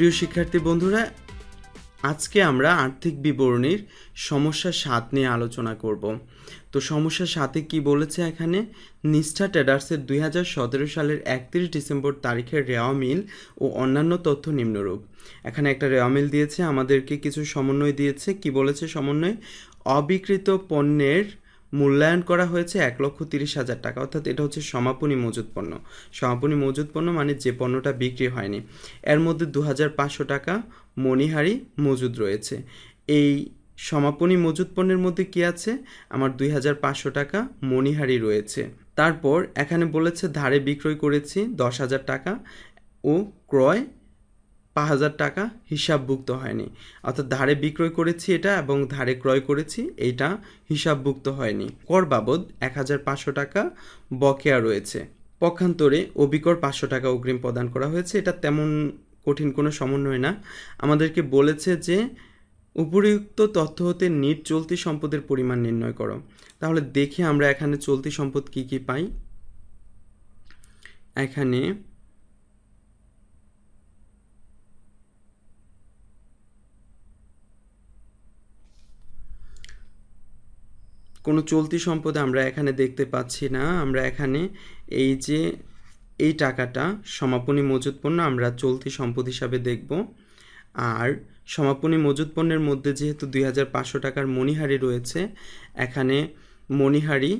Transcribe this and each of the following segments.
প্রিয় শিক্ষার্থী বন্ধুরা আজকে আমরা আর্থিক বিবরণীর সমস্যা সাত নিয়ে আলোচনা করব তো সমস্যা সাথে কি বলেছে এখানে নিষ্ঠা ট্রেডার্সের দুই সালের একত্রিশ ডিসেম্বর তারিখের রেওয়া মিল ও অন্যান্য তথ্য নিম্নরূপ এখানে একটা রেওয়া মিল দিয়েছে আমাদেরকে কিছু সমন্বয় দিয়েছে কি বলেছে সমন্বয় অবিকৃত পণ্যের মূল্যায়ন করা হয়েছে এক লক্ষ তিরিশ হাজার টাকা অর্থাৎ এটা হচ্ছে সমাপনী মজুত পণ্য সমাপনী মজুত পণ্য মানে যে পণ্যটা বিক্রি হয়নি এর মধ্যে দু হাজার পাঁচশো টাকা মণিহারি মজুদ রয়েছে এই সমাপনী মজুত পণ্যের মধ্যে কি আছে আমার দুই হাজার পাঁচশো টাকা মণিহারি রয়েছে তারপর এখানে বলেছে ধারে বিক্রয় করেছি দশ হাজার টাকা ও ক্রয় পাঁচ হাজার টাকা হিসাবভুক্ত হয়নি অর্থাৎ ধারে বিক্রয় করেছি এটা এবং ধারে ক্রয় করেছি এটা হিসাবভুক্ত হয়নি কর বাবদ এক হাজার পাঁচশো টাকা বকেয়া রয়েছে পক্ষান্তরে অবিকর পাঁচশো টাকা অগ্রিম প্রদান করা হয়েছে এটা তেমন কঠিন কোনো সমন্বয় না আমাদেরকে বলেছে যে উপরিউক্ত তথ্য হতে নিট চলতি সম্পদের পরিমাণ নির্ণয় করো তাহলে দেখে আমরা এখানে চলতি সম্পদ কি কি পাই এখানে কোনো চলতি সম্পদ আমরা এখানে দেখতে পাচ্ছি না আমরা এখানে এই যে এই টাকাটা সমাপনী মজুত পণ্য আমরা চলতি সম্পদ হিসাবে দেখব আর সমাপনী মজুত পণ্যের মধ্যে যেহেতু দুই টাকার মণিহারি রয়েছে এখানে মণিহারি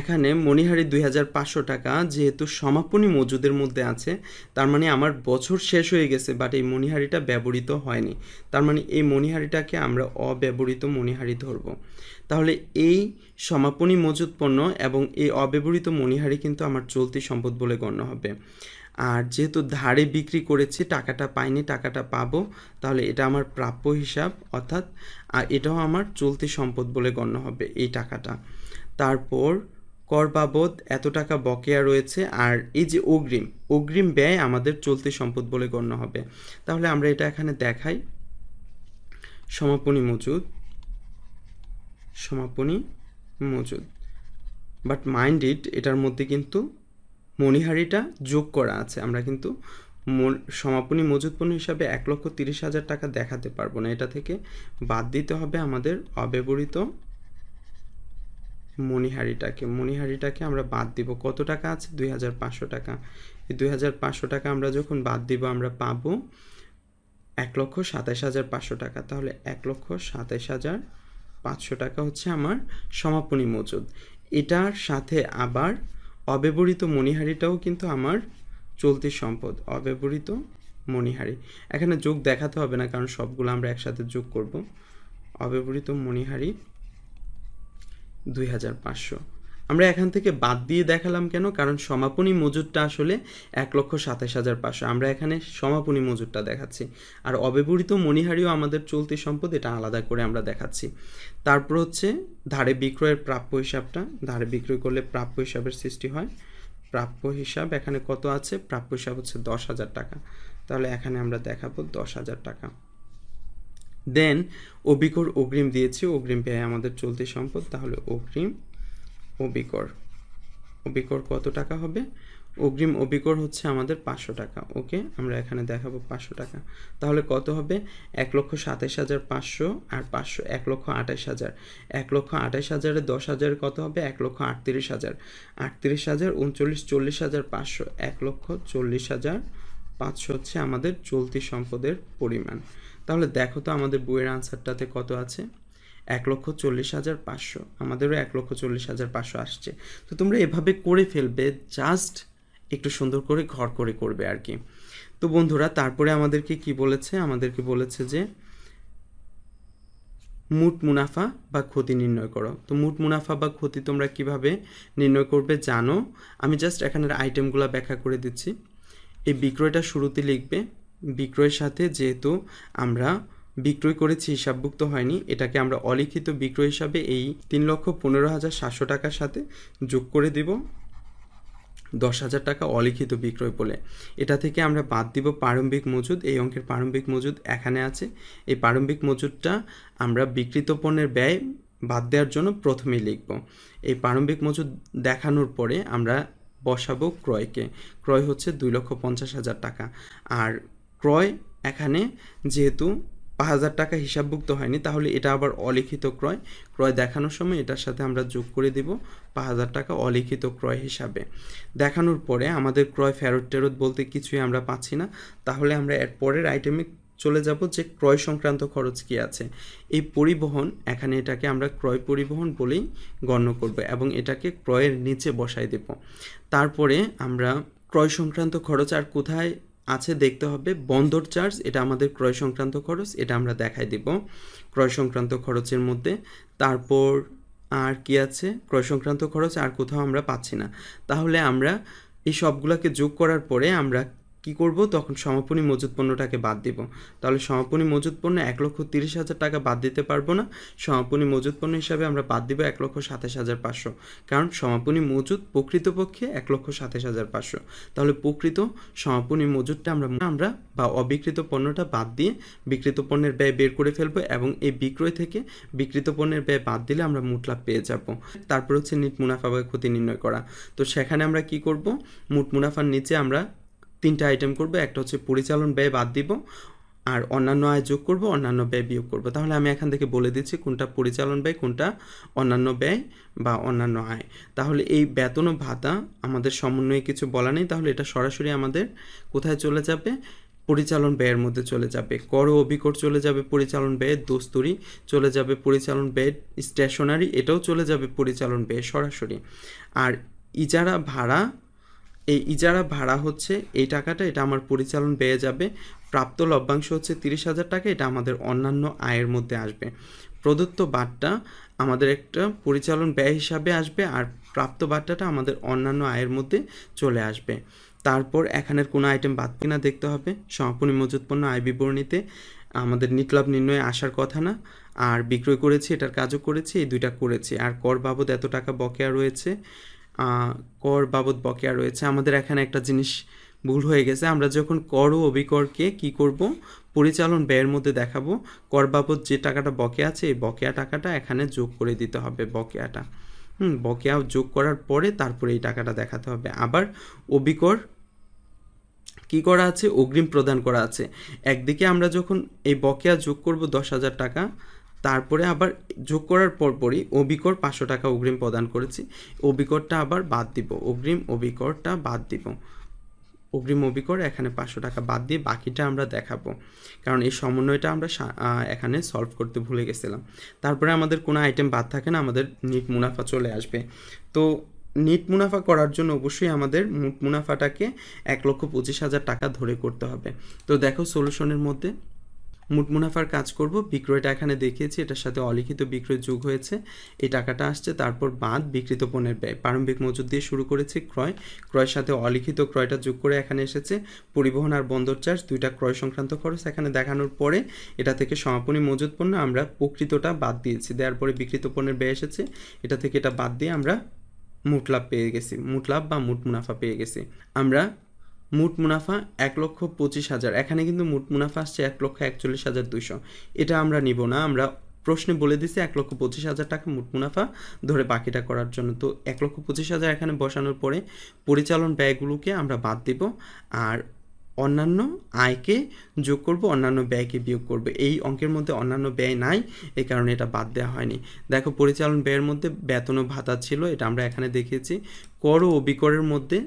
এখানে মণিহারি দুই হাজার পাঁচশো টাকা যেহেতু সমাপনী মজুদের মধ্যে আছে তার মানে আমার বছর শেষ হয়ে গেছে বাট এই মণিহারিটা ব্যবহৃত হয়নি তার মানে এই মণিহারিটাকে আমরা অব্যবহৃত মণিহারি ধরব তাহলে এই সমাপনী মজুদ পণ্য এবং এই অব্যবহৃত মণিহারি কিন্তু আমার চলতি সম্পদ বলে গণ্য হবে আর যেহেতু ধারে বিক্রি করেছি টাকাটা পাইনি টাকাটা পাবো তাহলে এটা আমার প্রাপ্য হিসাব অর্থাৎ আর এটাও আমার চলতি সম্পদ বলে গণ্য হবে এই টাকাটা তারপর কর বাবদ এত টাকা বকেয়া রয়েছে আর এই যে অগ্রিম অগ্রিম ব্যয় আমাদের চলতি সম্পদ বলে গণ্য হবে তাহলে আমরা এটা এখানে দেখাই সমাপনী মজুদ সমাপনী মজুদ বাট মাইন্ড ইট এটার মধ্যে কিন্তু মণিহারিটা যোগ করা আছে আমরা কিন্তু সমাপনী মজুদ পণ্য হিসাবে এক লক্ষ তিরিশ হাজার টাকা দেখাতে পারবো না এটা থেকে বাদ দিতে হবে আমাদের অব্যবহৃত মণিহারিটাকে মণিহারিটাকে আমরা বাদ দিব কত টাকা আছে দুই হাজার পাঁচশো টাকা এই দুই হাজার পাঁচশো টাকা আমরা যখন বাদ দিব আমরা পাবো এক লক্ষ সাতাশ হাজার পাঁচশো টাকা তাহলে এক লক্ষ সাতাশ হাজার পাঁচশো টাকা হচ্ছে আমার সমাপনী মজুদ এটার সাথে আবার অব্যবহৃত মণিহারিটাও কিন্তু আমার চলতি সম্পদ অব্যবহৃত মণিহারি এখানে যোগ দেখাতে হবে না কারণ সবগুলো আমরা একসাথে যোগ করব অব্যবহৃত মণিহারি দুই আমরা এখান থেকে বাদ দিয়ে দেখালাম কেন কারণ সমাপনী মজুরটা আসলে এক লক্ষ সাতাশ হাজার পাঁচশো আমরা এখানে সমাপনী মজুরটা দেখাচ্ছি আর অব্যবহৃত মণিহারিও আমাদের চলতি সম্পদ এটা আলাদা করে আমরা দেখাচ্ছি তারপর হচ্ছে ধারে বিক্রয়ের প্রাপ্য হিসাবটা ধারে বিক্রয় করলে প্রাপ্য হিসাবের সৃষ্টি হয় প্রাপ্য হিসাব এখানে কত আছে প্রাপ্য হিসাব হচ্ছে দশ হাজার টাকা তাহলে এখানে আমরা দেখাবো দশ হাজার টাকা দেন অবিকর অগ্রিম দিয়েছি অগ্রিম ব্যয় আমাদের চলতি সম্পদ তাহলে অগ্রিম অবিকর অবিকর কত টাকা হবে অগ্রিম অবিকর হচ্ছে আমাদের পাঁচশো টাকা ওকে আমরা এখানে দেখাবো পাঁচশো টাকা তাহলে কত হবে এক লক্ষ সাতাশ হাজার পাঁচশো আর পাঁচশো এক লক্ষ আঠাশ হাজার এক লক্ষ আঠাশ হাজারে দশ হাজার কত হবে এক লক্ষ আটত্রিশ হাজার আটত্রিশ হাজার উনচল্লিশ চল্লিশ হাজার পাঁচশো এক লক্ষ চল্লিশ হাজার পাঁচশো হচ্ছে আমাদের চলতি সম্পদের পরিমাণ তাহলে দেখো তো আমাদের বইয়ের আনসারটাতে কত আছে এক লক্ষ চল্লিশ হাজার পাঁচশো আমাদেরও এক লক্ষ চল্লিশ হাজার পাঁচশো আসছে তো তোমরা এভাবে করে ফেলবে জাস্ট একটু সুন্দর করে ঘর করে করবে আর কি তো বন্ধুরা তারপরে আমাদেরকে কি বলেছে আমাদেরকে বলেছে যে মুট মুনাফা বা ক্ষতি নির্ণয় করো তো মুট মুনাফা বা ক্ষতি তোমরা কিভাবে নির্ণয় করবে জানো আমি জাস্ট এখানের আইটেমগুলো ব্যাখ্যা করে দিচ্ছি এই বিক্রয়টা শুরুতে লিখবে বিক্রয়ের সাথে যেহেতু আমরা বিক্রয় করেছি হিসাবভুক্ত হয়নি এটাকে আমরা অলিখিত বিক্রয় হিসাবে এই তিন লক্ষ পনেরো হাজার সাতশো টাকার সাথে যোগ করে দেব দশ হাজার টাকা অলিখিত বিক্রয় বলে এটা থেকে আমরা বাদ দিব প্রারম্ভিক মজুদ এই অঙ্কের প্রারম্ভিক মজুদ এখানে আছে এই প্রারম্ভিক মজুদটা আমরা বিক্রিত পণ্যের ব্যয় বাদ দেওয়ার জন্য প্রথমেই লিখব এই প্রারম্ভিক মজুদ দেখানোর পরে আমরা বসাবো ক্রয়কে ক্রয় হচ্ছে দুই লক্ষ পঞ্চাশ হাজার টাকা আর ক্রয় এখানে যেহেতু পাঁচ হাজার টাকা হিসাবভুক্ত হয়নি তাহলে এটা আবার অলিখিত ক্রয় ক্রয় দেখানোর সময় এটার সাথে আমরা যোগ করে দিব হাজার টাকা অলিখিত ক্রয় হিসাবে দেখানোর পরে আমাদের ক্রয় ফেরত টেরত বলতে কিছুই আমরা পাচ্ছি না তাহলে আমরা এর পরের আইটেমে চলে যাব যে ক্রয় সংক্রান্ত খরচ কি আছে এই পরিবহন এখানে এটাকে আমরা ক্রয় পরিবহন বলেই গণ্য করব এবং এটাকে ক্রয়ের নিচে বসাই দেব তারপরে আমরা ক্রয় সংক্রান্ত খরচ আর কোথায় আছে দেখতে হবে বন্দর চার্জ এটা আমাদের ক্রয় সংক্রান্ত খরচ এটা আমরা দেখাই দেব ক্রয় সংক্রান্ত খরচের মধ্যে তারপর আর কি আছে ক্রয় সংক্রান্ত খরচ আর কোথাও আমরা পাচ্ছি না তাহলে আমরা এই সবগুলোকে যোগ করার পরে আমরা কি করব তখন সমাপনী মজুত পণ্যটাকে বাদ দিব তাহলে সমাপনী মজুত পণ্য এক লক্ষ তিরিশ হাজার টাকা বাদ দিতে পারবো না সমাপনী মজুত পণ্য হিসাবে আমরা বাদ দিব এক লক্ষ সাতাশ হাজার পাঁচশো কারণ সমাপনী মজুত প্রকৃতপক্ষে এক লক্ষ সাতাশ হাজার পাঁচশো তাহলে প্রকৃত সমাপনী মজুতটা আমরা আমরা বা অবিকৃত পণ্যটা বাদ দিয়ে বিকৃত পণ্যের ব্যয় বের করে ফেলবো এবং এই বিক্রয় থেকে বিকৃত পণ্যের ব্যয় বাদ দিলে আমরা মোট লাভ পেয়ে যাব তারপর হচ্ছে নিট মুনাফা বা ক্ষতি নির্ণয় করা তো সেখানে আমরা কি করব মোট মুনাফার নিচে আমরা তিনটা আইটেম করব একটা হচ্ছে পরিচালন ব্যয় বাদ দিব আর অন্যান্য আয় যোগ করব অন্যান্য ব্যয় বিয়োগ করবো তাহলে আমি এখান থেকে বলে দিচ্ছি কোনটা পরিচালন ব্যয় কোনটা অন্যান্য ব্যয় বা অন্যান্য আয় তাহলে এই বেতন ও ভাতা আমাদের সমন্বয়ে কিছু বলা নেই তাহলে এটা সরাসরি আমাদের কোথায় চলে যাবে পরিচালন ব্যয়ের মধ্যে চলে যাবে কর অভিকর চলে যাবে পরিচালন ব্যয়ের দস্তুরি চলে যাবে পরিচালন ব্যয়ের স্টেশনারি এটাও চলে যাবে পরিচালন ব্যয় সরাসরি আর ইজারা ভাড়া এই ইজারা ভাড়া হচ্ছে এই টাকাটা এটা আমার পরিচালন ব্যয়ে যাবে প্রাপ্ত লভ্যাংশ হচ্ছে তিরিশ হাজার টাকা এটা আমাদের অন্যান্য আয়ের মধ্যে আসবে প্রদত্ত বাট্টা আমাদের একটা পরিচালন ব্যয় হিসাবে আসবে আর প্রাপ্ত বাট্টাটা আমাদের অন্যান্য আয়ের মধ্যে চলে আসবে তারপর এখানের কোনো আইটেম বাদ কিনা দেখতে হবে সমাপনী মজুতপণ্য আয় বিবরণীতে আমাদের নিটলাভ নির্ণয়ে আসার কথা না আর বিক্রয় করেছি এটার কাজও করেছি এই দুইটা করেছি আর কর বাবদ এত টাকা বকেয়া রয়েছে কর বাবদ বকেয়া রয়েছে আমাদের এখানে একটা জিনিস ভুল হয়ে গেছে আমরা যখন কর ও অবিকরকে কি করব পরিচালন ব্যয়ের মধ্যে দেখাবো কর বাবদ যে টাকাটা বকেয়া আছে এই বকেয়া টাকাটা এখানে যোগ করে দিতে হবে বকেয়াটা হুম বকেয়া যোগ করার পরে তারপরে এই টাকাটা দেখাতে হবে আবার অবিকর কি করা আছে অগ্রিম প্রদান করা আছে একদিকে আমরা যখন এই বকেয়া যোগ করব দশ হাজার টাকা তারপরে আবার যোগ করার পরপরই অবিকর পাঁচশো টাকা অগ্রিম প্রদান করেছি অবিকরটা আবার বাদ দিব অগ্রিম অবিকরটা বাদ দিব অগ্রিম অবিকর এখানে পাঁচশো টাকা বাদ দিয়ে বাকিটা আমরা দেখাবো কারণ এই সমন্বয়টা আমরা এখানে সলভ করতে ভুলে গেছিলাম তারপরে আমাদের কোনো আইটেম বাদ থাকে না আমাদের নিট মুনাফা চলে আসবে তো নিট মুনাফা করার জন্য অবশ্যই আমাদের মুট মুনাফাটাকে এক লক্ষ পঁচিশ হাজার টাকা ধরে করতে হবে তো দেখো সলিউশনের মধ্যে মোট মুনাফার কাজ করব বিক্রয়টা এখানে দেখিয়েছি এটার সাথে অলিখিত বিক্রয় যোগ হয়েছে এই টাকাটা আসছে তারপর বাদ বিক্রিত পণ্যের ব্যয় প্রারম্ভিক মজুদ দিয়ে শুরু করেছে ক্রয় ক্রয়ের সাথে অলিখিত ক্রয়টা যোগ করে এখানে এসেছে পরিবহন আর বন্দর চার্জ দুইটা ক্রয় সংক্রান্ত খরচ এখানে দেখানোর পরে এটা থেকে সমাপনী মজুদ পণ্য আমরা প্রকৃতটা বাদ দিয়েছি দেওয়ার পরে বিক্রিত পণ্যের ব্যয় এসেছে এটা থেকে এটা বাদ দিয়ে আমরা মুট লাভ পেয়ে গেছি মুট লাভ বা মুট মুনাফা পেয়ে গেছি আমরা মোট মুনাফা এক লক্ষ পঁচিশ হাজার এখানে কিন্তু মোট মুনাফা আসছে এক লক্ষ একচল্লিশ হাজার দুইশো এটা আমরা নিব না আমরা প্রশ্নে বলে দিছি এক লক্ষ পঁচিশ হাজার টাকা মোট মুনাফা ধরে বাকিটা করার জন্য তো এক লক্ষ পঁচিশ হাজার এখানে বসানোর পরে পরিচালন ব্যয়গুলোকে আমরা বাদ দিব আর অন্যান্য আয়কে যোগ করব অন্যান্য ব্যয়কে বিয়োগ করব এই অঙ্কের মধ্যে অন্যান্য ব্যয় নাই এই কারণে এটা বাদ দেওয়া হয়নি দেখো পরিচালন ব্যয়ের মধ্যে বেতন ভাতা ছিল এটা আমরা এখানে দেখিয়েছি কর ও বিকরের মধ্যে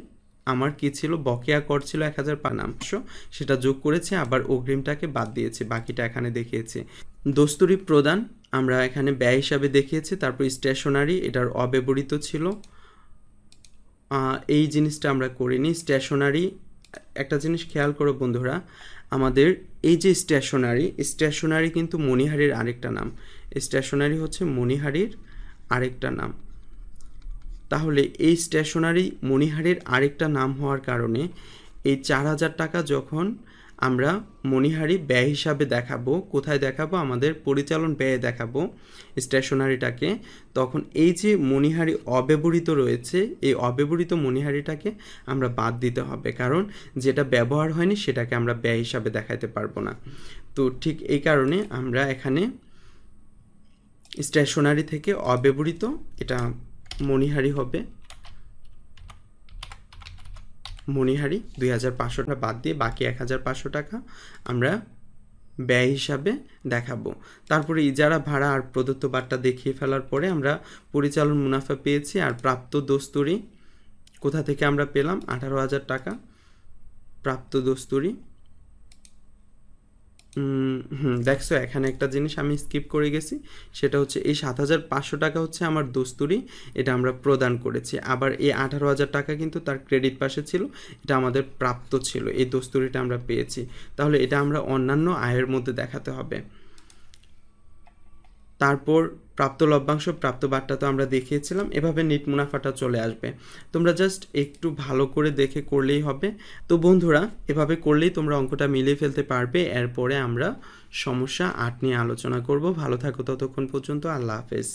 আমার কি ছিল বকেয়া কর ছিল এক হাজার পাঁচশো সেটা যোগ করেছে আবার অগ্রিমটাকে বাদ দিয়েছে বাকিটা এখানে দেখিয়েছে দস্তুরি প্রদান আমরা এখানে ব্যয় হিসাবে দেখিয়েছি তারপর স্টেশনারি এটার অব্যবহৃত ছিল এই জিনিসটা আমরা করিনি স্টেশনারি একটা জিনিস খেয়াল করো বন্ধুরা আমাদের এই যে স্টেশনারি স্টেশনারি কিন্তু মণিহারির আরেকটা নাম স্টেশনারি হচ্ছে মণিহারির আরেকটা নাম তাহলে এই স্টেশনারি মণিহারের আরেকটা নাম হওয়ার কারণে এই চার হাজার টাকা যখন আমরা মণিহারি ব্যয় হিসাবে দেখাবো কোথায় দেখাবো আমাদের পরিচালন ব্যয়ে দেখাবো স্টেশনারিটাকে তখন এই যে মণিহারি অব্যবহৃত রয়েছে এই অব্যবহৃত মণিহারিটাকে আমরা বাদ দিতে হবে কারণ যেটা ব্যবহার হয়নি সেটাকে আমরা ব্যয় হিসাবে দেখাতে পারবো না তো ঠিক এই কারণে আমরা এখানে স্টেশনারি থেকে অব্যবহৃত এটা মণিহারি হবে মণিহারি দুই হাজার পাঁচশো টাকা বাদ দিয়ে বাকি এক হাজার পাঁচশো টাকা আমরা ব্যয় হিসাবে দেখাবো তারপরে ইজারা ভাড়া আর প্রদত্ত বার্তা দেখিয়ে ফেলার পরে আমরা পরিচালন মুনাফা পেয়েছি আর প্রাপ্ত দস্তুরি কোথা থেকে আমরা পেলাম আঠারো হাজার টাকা প্রাপ্ত দস্তুরি দেখছো এখানে একটা জিনিস আমি স্কিপ করে গেছি সেটা হচ্ছে এই সাত হাজার পাঁচশো টাকা হচ্ছে আমার দস্তুরি এটা আমরা প্রদান করেছি আবার এই আঠারো হাজার টাকা কিন্তু তার ক্রেডিট পাশে ছিল এটা আমাদের প্রাপ্ত ছিল এই দস্তুরিটা আমরা পেয়েছি তাহলে এটা আমরা অন্যান্য আয়ের মধ্যে দেখাতে হবে তারপর প্রাপ্ত লভ্যাংশ প্রাপ্ত বার্তা তো আমরা দেখিয়েছিলাম এভাবে নেট মুনাফাটা চলে আসবে তোমরা জাস্ট একটু ভালো করে দেখে করলেই হবে তো বন্ধুরা এভাবে করলেই তোমরা অঙ্কটা মিলিয়ে ফেলতে পারবে এরপরে আমরা সমস্যা আট নিয়ে আলোচনা করব ভালো থাকো ততক্ষণ পর্যন্ত আল্লাহ হাফেজ